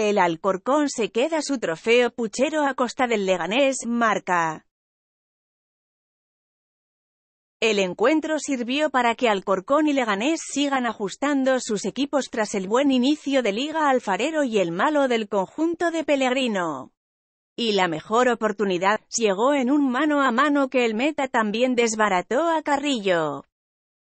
El Alcorcón se queda su trofeo puchero a costa del Leganés, marca. El encuentro sirvió para que Alcorcón y Leganés sigan ajustando sus equipos tras el buen inicio de Liga Alfarero y el malo del conjunto de Pellegrino. Y la mejor oportunidad llegó en un mano a mano que el meta también desbarató a Carrillo.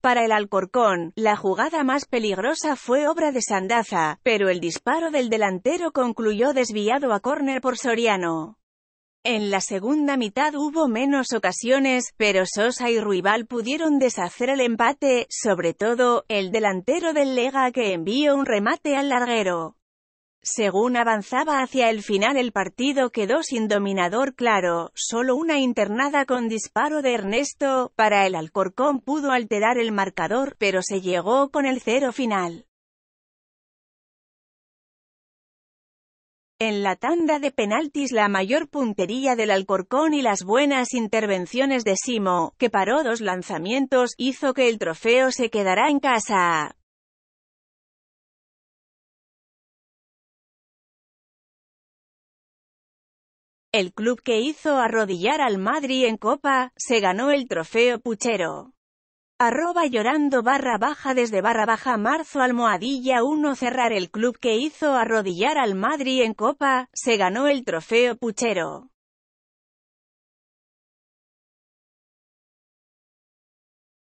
Para el Alcorcón, la jugada más peligrosa fue obra de Sandaza, pero el disparo del delantero concluyó desviado a córner por Soriano. En la segunda mitad hubo menos ocasiones, pero Sosa y Ruibal pudieron deshacer el empate, sobre todo, el delantero del Lega que envió un remate al larguero. Según avanzaba hacia el final el partido quedó sin dominador claro, solo una internada con disparo de Ernesto, para el Alcorcón pudo alterar el marcador, pero se llegó con el cero final. En la tanda de penaltis la mayor puntería del Alcorcón y las buenas intervenciones de Simo, que paró dos lanzamientos, hizo que el trofeo se quedara en casa. El club que hizo arrodillar al Madrid en Copa, se ganó el trofeo Puchero. Arroba llorando barra baja desde barra baja marzo almohadilla 1 cerrar el club que hizo arrodillar al Madrid en Copa, se ganó el trofeo Puchero.